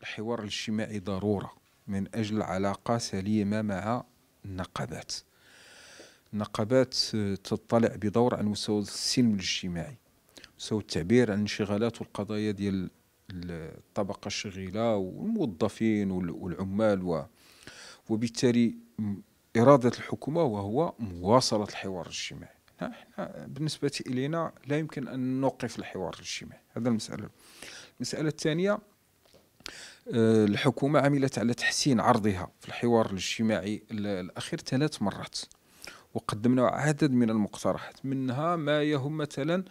الحوار الاجتماعي ضرورة من أجل علاقة سليمة مع النقابات النقابات تطلع بدور على مستوى السلم الاجتماعي مستوى التعبير عن انشغالات والقضايا ديال الطبقة الشغيلة والموظفين والعمال وبالتالي إرادة الحكومة وهو مواصلة الحوار الاجتماعي احنا بالنسبه الينا لا يمكن ان نوقف الحوار الاجتماعي هذا المساله المساله الثانيه آه، الحكومه عملت على تحسين عرضها في الحوار الاجتماعي الاخير ثلاث مرات وقدمنا عدد من المقترحات منها ما يهم مثلا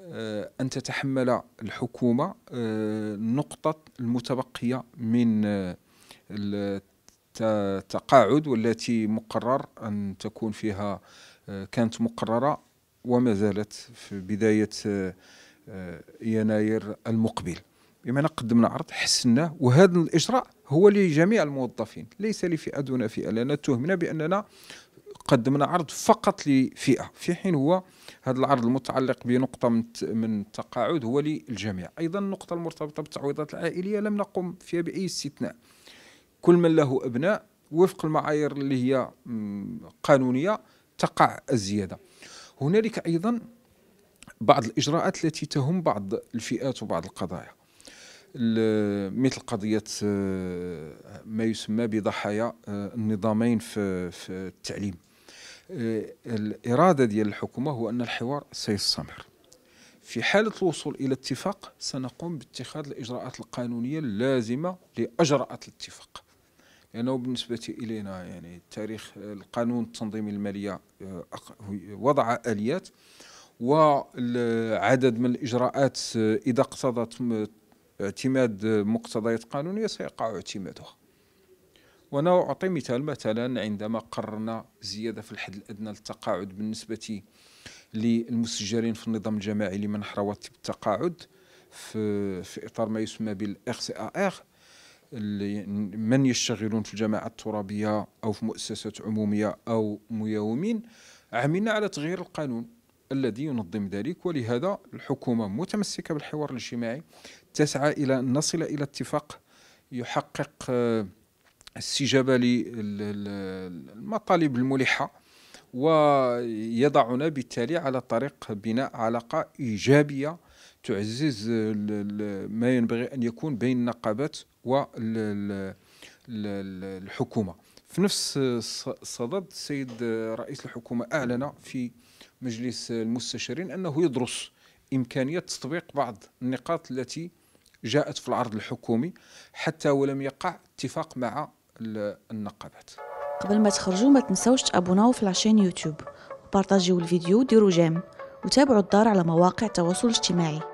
آه، أن تتحمل الحكومة آه، نقطة المتبقية من التقاعد والتي مقرر أن تكون فيها كانت مقررة وما زالت في بداية آه، يناير المقبل بمعنى قدمنا عرض حسناه وهذا الاجراء هو لجميع الموظفين ليس لفئه دون فئه لان تهمنا باننا قدمنا عرض فقط لفئه في حين هو هذا العرض المتعلق بنقطه من التقاعد هو للجميع ايضا النقطه المرتبطه بالتعويضات العائليه لم نقم فيها باي استثناء كل من له ابناء وفق المعايير اللي هي قانونيه تقع الزياده هنالك ايضا بعض الاجراءات التي تهم بعض الفئات وبعض القضايا مثل قضيه آه، ما يسمى بضحايا آه، النظامين في التعليم آه، الاراده ديال الحكومه هو ان الحوار سيستمر في حالة الوصول إلى اتفاق سنقوم باتخاذ الإجراءات القانونية اللازمة لأجراءات الاتفاق لأنه يعني بالنسبة إلينا يعني التاريخ القانون التنظيمي المالية آه، وضع آليات وعدد من الإجراءات آه، إذا اقتضت اعتماد مقتضيات قانونية سيقع اعتمادها وأنا أعطي مثال مثلا عندما قررنا زيادة في الحد الأدنى للتقاعد بالنسبة للمسجلين في النظام الجماعي لمنح رواتب التقاعد في, في إطار ما يسمى بالإخ سي آر اللي من يشتغلون في الجماعة الترابية أو في مؤسسات عمومية أو مياومين عملنا على تغيير القانون الذي ينظم ذلك ولهذا الحكومة متمسكة بالحوار الاجتماعي تسعى إلى أن نصل إلى اتفاق يحقق آه، استجابة للمطالب الملحة ويضعنا بالتالي على طريق بناء علاقة إيجابية تعزز ما ينبغي أن يكون بين النقابات والحكومة في نفس الصدد السيد رئيس الحكومة أعلن في مجلس المستشارين أنه يدرس إمكانية تطبيق بعض النقاط التي جاءت في العرض الحكومي حتى ولم يقع اتفاق مع النقابات قبل ما تخرجوا ما تنسوش تابوناو في لاشين يوتيوب وبارطاجيو الفيديو وديروا جيم وتابعوا الدار على مواقع التواصل الاجتماعي